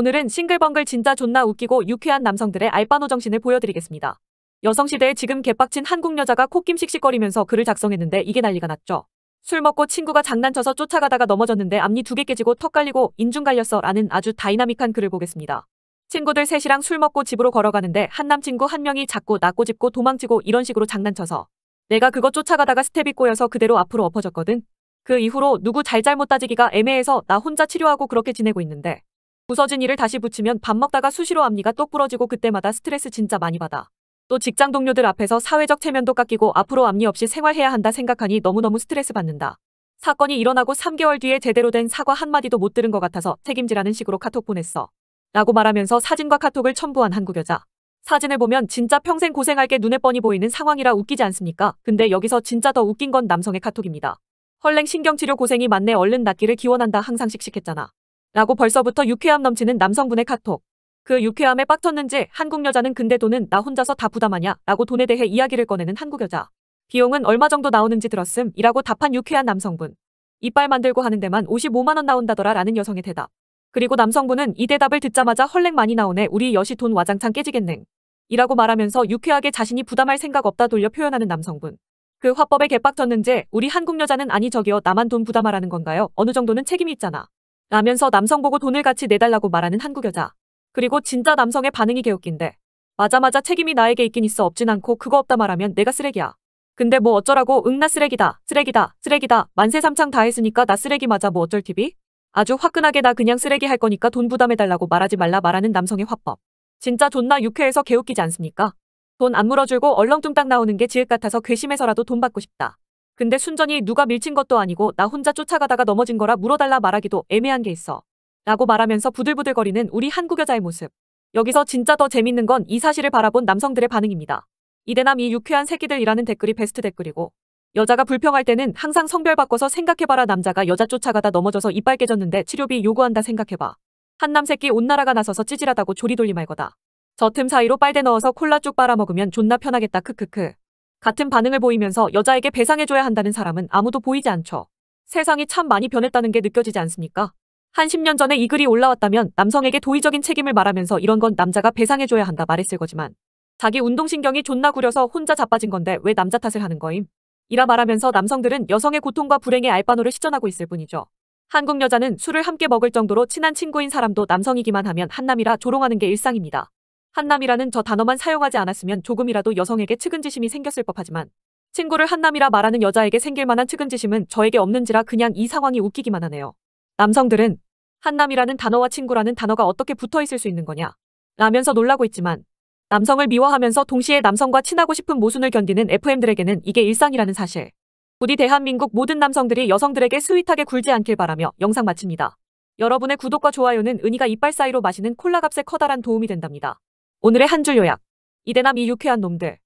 오늘은 싱글벙글 진짜 존나 웃기고 유쾌한 남성들의 알바노 정신을 보여드리겠습니다. 여성시대에 지금 개빡친 한국 여자가 코김씩씩거리면서 글을 작성했는데 이게 난리가 났죠. 술 먹고 친구가 장난쳐서 쫓아가다가 넘어졌는데 앞니 두 개 깨지고 턱깔리고 인중 갈렸어 라는 아주 다이나믹한 글을 보겠습니다. 친구들 셋이랑 술 먹고 집으로 걸어가는데 한 남친구 한 명이 자꾸 나고집고 도망치고 이런 식으로 장난쳐서 내가 그거 쫓아가다가 스텝이 꼬여서 그대로 앞으로 엎어졌거든. 그 이후로 누구 잘잘못 따지기가 애매해서 나 혼자 치료하고 그렇게 지내고 있는데 부서진 일을 다시 붙이면 밥 먹다가 수시로 앞니가 똑 부러지고 그때마다 스트레스 진짜 많이 받아. 또 직장 동료들 앞에서 사회적 체면도 깎이고 앞으로 앞니 없이 생활해야 한다 생각하니 너무너무 스트레스 받는다. 사건이 일어나고 3개월 뒤에 제대로 된 사과 한마디도 못 들은 것 같아서 책임지라는 식으로 카톡 보냈어. 라고 말하면서 사진과 카톡을 첨부한 한국 여자. 사진을 보면 진짜 평생 고생할 게 눈에 뻔히 보이는 상황이라 웃기지 않습니까? 근데 여기서 진짜 더 웃긴 건 남성의 카톡입니다. 헐랭 신경치료 고생이 많네 얼른 낫기를 기원한다 항상 씩씩했잖아. 라고 벌써부터 유쾌함 넘치는 남성분의 카톡. 그 유쾌함에 빡쳤는지 한국 여자는 근데 돈은 나 혼자서 다 부담하냐 라고 돈에 대해 이야기를 꺼내는 한국 여자. 비용은 얼마 정도 나오는지 들었음 이라고 답한 유쾌한 남성분. 이빨 만들고 하는 데만 55만원 나온다더라 라는 여성의 대답. 그리고 남성분은 이 대답을 듣자마자 헐랭 많이 나오네 우리 여시 돈 와장창 깨지겠네 이라고 말하면서 유쾌하게 자신이 부담할 생각 없다 돌려 표현하는 남성분. 그 화법에 개빡쳤는지 우리 한국 여자는 아니 저기요 나만 돈 부담하라는 건가요? 어느 정도는 책임이 있잖아. 라면서 남성 보고 돈을 같이 내달라고 말하는 한국 여자. 그리고 진짜 남성의 반응이 개웃긴데. 맞아맞아 책임이 나에게 있긴 있어 없진 않고 그거 없다 말하면 내가 쓰레기야. 근데 뭐 어쩌라고 응나 쓰레기다 쓰레기다 쓰레기다 만세 삼창 다 했으니까 나 쓰레기 맞아 뭐 어쩔 TV? 아주 화끈하게 나 그냥 쓰레기 할 거니까 돈 부담해달라고 말하지 말라 말하는 남성의 화법. 진짜 존나 유쾌해서 개웃기지 않습니까? 돈 안 물어주고 얼렁뚱땅 나오는 게 지읒 같아서 괘씸해서라도 돈 받고 싶다. 근데 순전히 누가 밀친 것도 아니고 나 혼자 쫓아가다가 넘어진 거라 물어달라 말하기도 애매한 게 있어. 라고 말하면서 부들부들거리는 우리 한국 여자의 모습. 여기서 진짜 더 재밌는 건 이 사실을 바라본 남성들의 반응입니다. 이대남 이 유쾌한 새끼들이라는 댓글이 베스트 댓글이고 여자가 불평할 때는 항상 성별 바꿔서 생각해봐라 남자가 여자 쫓아가다 넘어져서 이빨 깨졌는데 치료비 요구한다 생각해봐. 한남 새끼 온 나라가 나서서 찌질하다고 조리돌림 할 거다. 저 틈 사이로 빨대 넣어서 콜라 쭉 빨아먹으면 존나 편하겠다 크크크. 같은 반응을 보이면서 여자에게 배상해줘야 한다는 사람은 아무도 보이지 않죠. 세상이 참 많이 변했다는 게 느껴지지 않습니까? 한 10년 전에 이 글이 올라왔다면 남성에게 도의적인 책임을 말하면서 이런 건 남자가 배상해줘야 한다 말했을 거지만 자기 운동신경이 존나 구려서 혼자 자빠진 건데 왜 남자 탓을 하는 거임? 이라 말하면서 남성들은 여성의 고통과 불행의 알바노를 시전하고 있을 뿐이죠. 한국 여자는 술을 함께 먹을 정도로 친한 친구인 사람도 남성이기만 하면 한남이라 조롱하는 게 일상입니다. 한남이라는 저 단어만 사용하지 않았으면 조금이라도 여성에게 측은지심이 생겼을 법하지만 친구를 한남이라 말하는 여자에게 생길 만한 측은지심은 저에게 없는지라 그냥 이 상황이 웃기기만 하네요. 남성들은 한남이라는 단어와 친구라는 단어가 어떻게 붙어 있을 수 있는 거냐 라면서 놀라고 있지만 남성을 미워하면서 동시에 남성과 친하고 싶은 모순을 견디는 FM들에게는 이게 일상이라는 사실. 부디 대한민국 모든 남성들이 여성들에게 스윗하게 굴지 않길 바라며 영상 마칩니다. 여러분의 구독과 좋아요는 은희가 이빨 사이로 마시는 콜라 값에 커다란 도움이 된답니다. 오늘의 한 줄 요약. 이대남 이 유쾌한 놈들.